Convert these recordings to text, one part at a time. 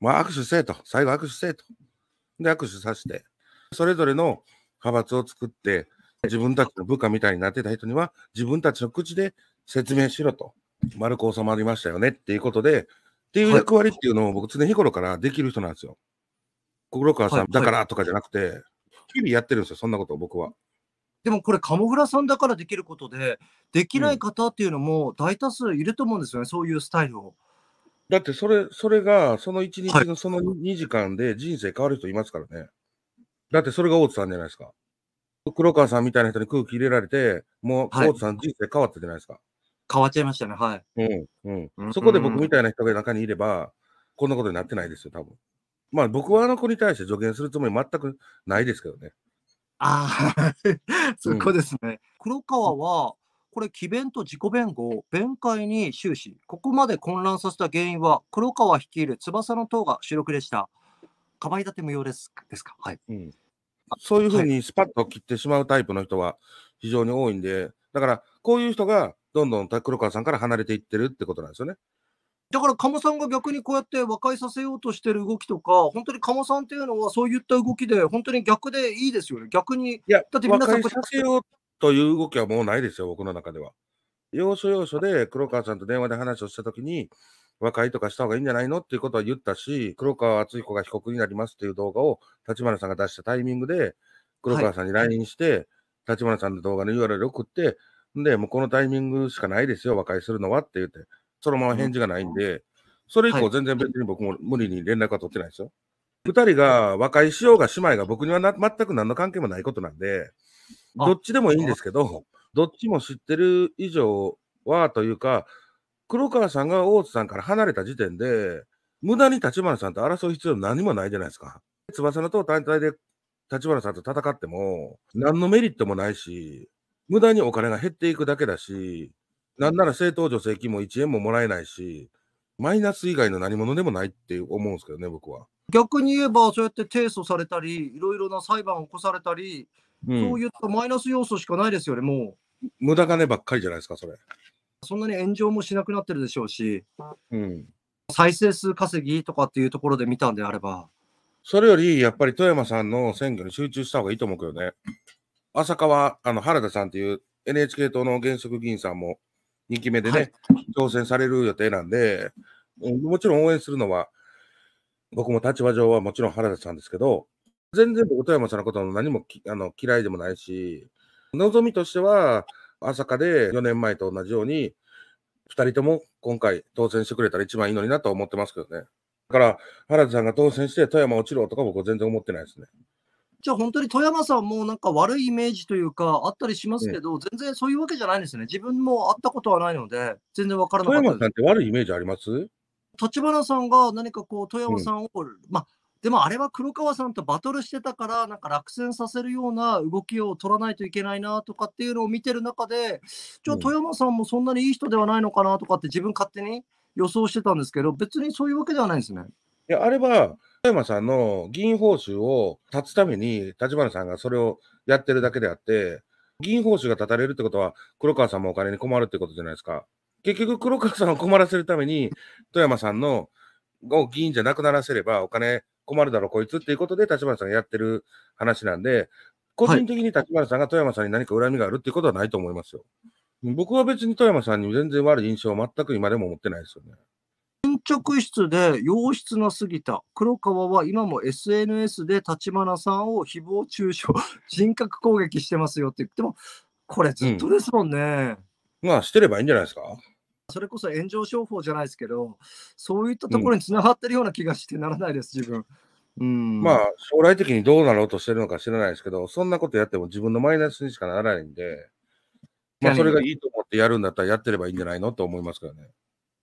まあ、握手せえと、最後握手せえと。で、握手させて、それぞれの派閥を作って、自分たちの部下みたいになってた人には、自分たちの口で説明しろと、丸く収まりましたよねっていうことで、っていう役割っていうのを僕、常日頃からできる人なんですよ。室川さん、だからとかじゃなくて、日々やってるんですよ、そんなことを僕は。でもこれ、鴨倉さんだからできることで、できない方っていうのも大多数いると思うんですよね、うん、そういうスタイルを。だってそれ、それが、その1日のその2時間で人生変わる人いますからね。はい、だってそれが大津さんじゃないですか。黒川さんみたいな人に空気入れられて、もう大津さん人生変わったじゃないですか。変わっちゃいましたね、はい。うん、うん。そこで僕みたいな人が中にいれば、こんなことになってないですよ、多分。まあ僕はあの子に対して助言するつもり全くないですけどね。ああ、そこですね。うん、黒川は、これ、奇弁と自己弁護弁解に終始、ここまで混乱させた原因は、黒川率いる翼の党が主力でした。かばい立て無用ですですか、はい、うん、そういうふうにスパッと切ってしまうタイプの人は非常に多いんで、だからこういう人がどんどん黒川さんから離れていってるってことなんですよね。だから鴨さんが逆にこうやって和解させようとしてる動きとか、本当に鴨さんっていうのはそういった動きで、本当に逆でいいですよね、逆に。いや、だって皆さん和解させようという動きはもうないですよ、僕の中では。要所要所で黒川さんと電話で話をしたときに、和解とかした方がいいんじゃないのっていうことは言ったし、黒川敦彦が被告になりますっていう動画を立花さんが出したタイミングで、黒川さんに LINE して、立花さんの動画の URL 送って、で、もうこのタイミングしかないですよ、和解するのはって言って、そのまま返事がないんで、それ以降全然別に僕も無理に連絡は取ってないですよ。二、人が和解しようが姉妹が僕には全く何の関係もないことなんで、どっちでもいいんですけど、どっちも知ってる以上はというか、黒川さんが大津さんから離れた時点で、無駄に立花さんと争う必要何もないじゃないですか。翼の党単体で立花さんと戦っても、何のメリットもないし、無駄にお金が減っていくだけだし、なんなら政党助成金も1円ももらえないし、マイナス以外の何者でもないって思うんですけどね、僕は。逆に言えば、そうやって提訴されたり、いろいろな裁判を起こされたり、うん、そういったマイナス要素しかないですよね、もう。無駄金ばっかりじゃないですか、それ。そんなに炎上もしなくなってるでしょうし、うん、再生数稼ぎとかっていうところで見たんであれば。それより、やっぱり富山さんの選挙に集中した方がいいと思うけどね。浅川、あの原田さんっていう NHK 党の現職議員さんも2期目でね、はい、挑戦される予定なんで、もちろん応援するのは、僕も立場上はもちろん原田さんですけど、全然僕、富山さんのことも何もあの嫌いでもないし、望みとしては、朝霞で4年前と同じように、2人とも今回当選してくれたら一番いいのになと思ってますけどね。だから、原田さんが当選して富山落ちろとか僕全然思ってないですね。じゃあ本当に富山さんもなんか悪いイメージというかあったりしますけど、全然そういうわけじゃないんですね。自分も会ったことはないので、全然わからなかった富山さんって悪いイメージあります立花さんが何かこう、富山さんを、うん、まあ、でもあれは黒川さんとバトルしてたから、なんか落選させるような動きを取らないといけないなとかっていうのを見てる中で、じゃあ富山さんもそんなにいい人ではないのかなとかって自分勝手に予想してたんですけど、別にそういうわけではないんですね。いや、あれは、富山さんの議員報酬を断つために、立花さんがそれをやってるだけであって、議員報酬が断たれるってことは、黒川さんもお金に困るってことじゃないですか。結局、黒川さんを困らせるために、富山さんの議員じゃなくならせれば、お金困るだろ、こいつっていうことで、立花さんがやってる話なんで、個人的に立花さんが富山さんに何か恨みがあるっていうことはないと思いますよ。僕は別に富山さんに全然悪い印象は全く今でも持ってないですよね。進捗室で洋室過ぎた黒川は今も SNS で立花さんを誹謗中傷、人格攻撃してますよって言っても、これずっとですもんね。うん、まあ、してればいいんじゃないですか。それこそ炎上商法じゃないですけど、そういったところにつながってるような気がしてならないです、自分。うん、まあ、将来的にどうなろうとしてるのか知らないですけど、そんなことやっても自分のマイナスにしかならないんで、まあ、それがいいと思ってやるんだったらやってればいいんじゃないのと思いますけどね。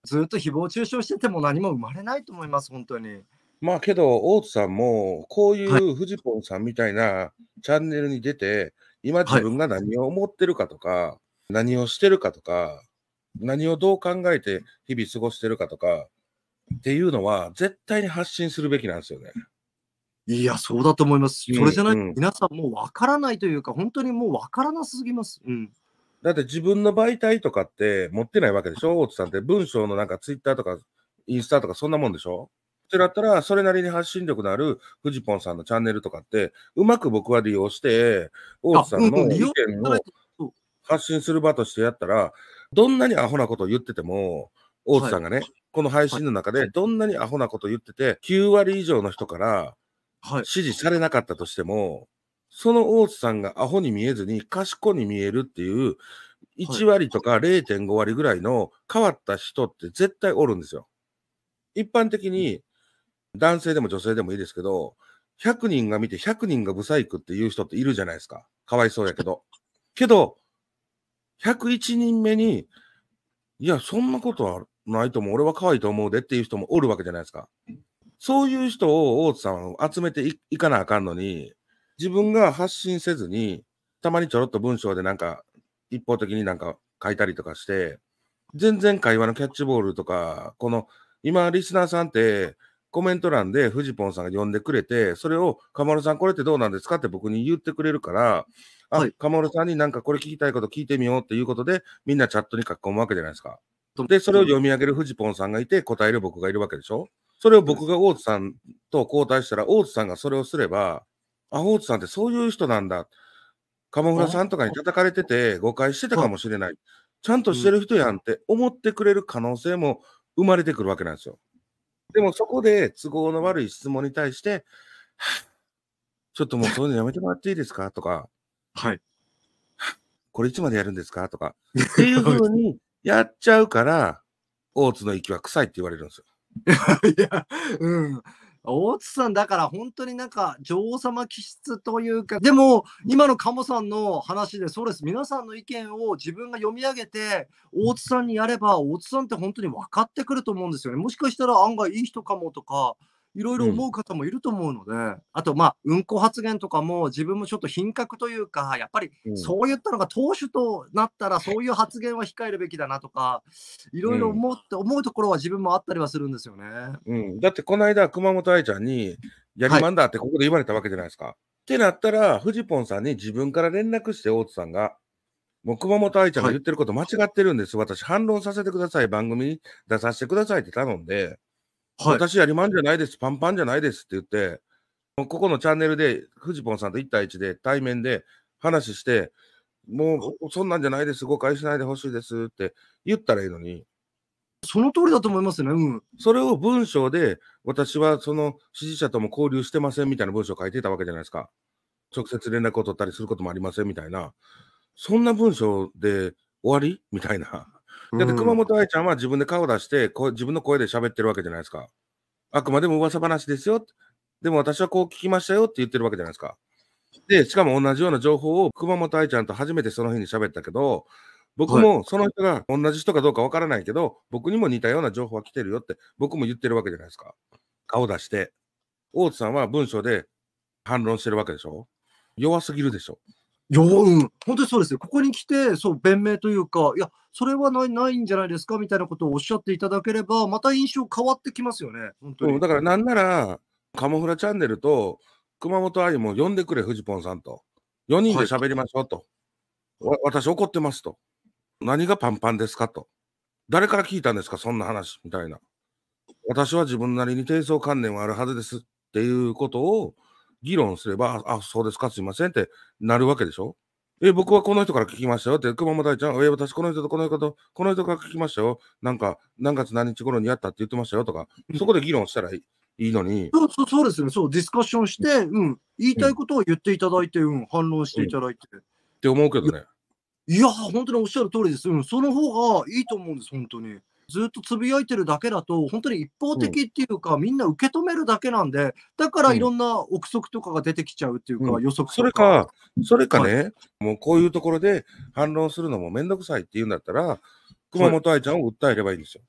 ずっと誹謗中傷してても何も生まれないと思います、本当に。まあけど、大津さんも、こういうフジポンさんみたいなチャンネルに出て、今自分が何を思ってるかとか、何をしてるかとか、何をどう考えて日々過ごしてるかとかっていうのは、絶対に発信するべきなんですよね。いや、そうだと思います。それじゃない、うん皆さんもう分からないというか、本当にもう分からなすぎます。うん、だって自分の媒体とかって持ってないわけでしょ大津さんって文章のなんかツイッターとかインスタとかそんなもんでしょってなったら、それなりに発信力のあるフジポンさんのチャンネルとかって、うまく僕は利用して、大津さんの意見を発信する場としてやったら、どんなにアホなことを言ってても、大津さんがね、はい、この配信の中で、どんなにアホなことを言ってて、9割以上の人から支持されなかったとしても、その大津さんがアホに見えずに、賢に見えるっていう、1割とか0.5割ぐらいの変わった人って絶対おるんですよ。一般的に、男性でも女性でもいいですけど、100人が見て100人がブサイクっていう人っているじゃないですか。かわいそうやけど。けど、101人目に、いや、そんなことはないと思う、俺は可愛いと思うでっていう人もおるわけじゃないですか。そういう人を大津さん集めていかなあかんのに、自分が発信せずに、たまにちょろっと文章でなんか、一方的になんか書いたりとかして、全然会話のキャッチボールとか、この、今、リスナーさんって、コメント欄でフジポンさんが呼んでくれて、それを、かまるさん、これってどうなんですかって僕に言ってくれるから、あ、はい、カモさんになんかこれ聞きたいこと聞いてみようっていうことで、みんなチャットに書き込むわけじゃないですか。で、それを読み上げるフジポンさんがいて、答える僕がいるわけでしょそれを僕が大津さんと交代したら、大津さんがそれをすれば、あ、大津さんってそういう人なんだ。鴨村さんとかに叩かれてて、誤解してたかもしれない。ちゃんとしてる人やんって思ってくれる可能性も生まれてくるわけなんですよ。でもそこで都合の悪い質問に対して、ちょっともうそういうのやめてもらっていいですかとか、はい。これいつまでやるんですかとか、っていうふうにやっちゃうから、大津の息は臭いって言われるんですよ。いや、うん。大津さんだから本当になんか女王様気質というかでも今の鴨さんの話でそうです皆さんの意見を自分が読み上げて大津さんにやれば大津さんって本当に分かってくると思うんですよねもしかしたら案外いい人かもとかいろいろ思う方もいると思うので、うん、あと、まあ、うんこ発言とかも、自分もちょっと品格というか、やっぱりそういったのが党首となったら、そういう発言は控えるべきだなとか、いろいろ思って、思うところは自分もあったりはするんですよね。うん、だって、この間、熊本愛ちゃんに、やりまんだってここで言われたわけじゃないですか。はい、ってなったら、フジポンさんに自分から連絡して、大津さんが。もう熊本愛ちゃんが言ってること間違ってるんです、はい、私、反論させてください、番組に出させてくださいって頼んで、はい、私やりまんじゃないです、パンパンじゃないですって言って、ここのチャンネルで、フジポンさんと1対1で対面で話して、もうそんなんじゃないです、誤解しないでほしいですって言ったらいいのに。その通りだと思いますね、うん。それを文章で、私はその支持者とも交流してませんみたいな文章を書いてたわけじゃないですか。直接連絡を取ったりすることもありませんみたいな。そんな文章で終わりみたいな。だって熊本愛ちゃんは自分で顔出して、こ自分の声で喋ってるわけじゃないですか。あくまでも噂話ですよ。でも私はこう聞きましたよって言ってるわけじゃないですか。で、しかも同じような情報を熊本愛ちゃんと初めてその日に喋ったけど、僕もその人が同じ人かどうかわからないけど、はい、僕にも似たような情報は来てるよって僕も言ってるわけじゃないですか。顔出して。大津さんは文章で反論してるわけでしょ弱すぎるでしょようん、本当にそうですよ。ここに来て、そう、弁明というか、いや、それはないないんじゃないですかみたいなことをおっしゃっていただければ、また印象変わってきますよね。本当に。だからなんなら、カモフラチャンネルと、熊本愛も呼んでくれ、フジポンさんと。4人で喋りましょうと、はい、私怒ってますと。何がパンパンですかと。誰から聞いたんですかそんな話みたいな。私は自分なりに低層観念はあるはずですっていうことを議論すれば、あ、そうですか、すいませんってなるわけでしょえ、僕はこの人から聞きましたよって、熊本大ちゃん、え、私この人とこの人と、この人から聞きましたよ。なんか、何月何日頃にやったって言ってましたよとか、そこで議論したらいいのに。そうそうそうですね、そう、ディスカッションして、うん、言いたいことを言っていただいて、うん、反論していただいて。って思うけどね。いや、本当におっしゃる通りです。うん、その方がいいと思うんです、本当に。ずっとつぶやいてるだけだと、本当に一方的っていうか、うん、みんな受け止めるだけなんで、だからいろんな憶測とかが出てきちゃうっていうか、うん、予測それか、それかね、はい、もうこういうところで反論するのもめんどくさいっていうんだったら、熊本愛ちゃんを訴えればいいんですよ。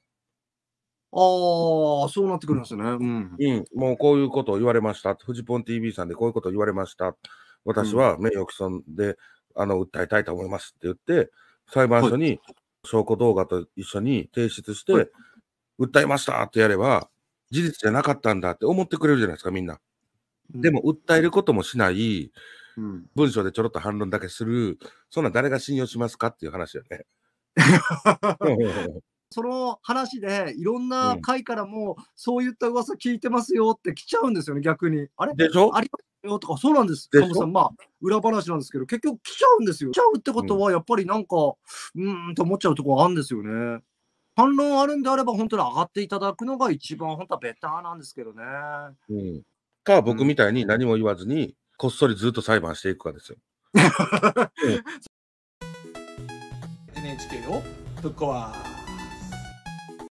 はい、ああ、そうなってくるんですね、うん。うん。もうこういうことを言われました。フジポン TV さんでこういうことを言われました。私は名誉毀損で、あの訴えたいと思いますって言って、裁判所に証拠動画と一緒に提出して、訴えましたってやれば、事実じゃなかったんだって思ってくれるじゃないですか、みんな。でも、訴えることもしない、文章でちょろっと反論だけする、そんな誰が信用しますかっていう話よね。その話で、いろんな回からも、そういった噂聞いてますよって来ちゃうんですよね、逆に。あれでしょありよとか、そうなんです。でさん、まあ、裏話なんですけど、結局来ちゃうんですよ。来ちゃうってことは、やっぱりなんか、うん、うんと思っちゃうとこあるんですよね。反論あるんであれば、本当に上がっていただくのが一番、本当はベターなんですけどね。うん、か、僕みたいに何も言わずに、うん、こっそりずっと裁判していくかですよ。NHK のぶっこ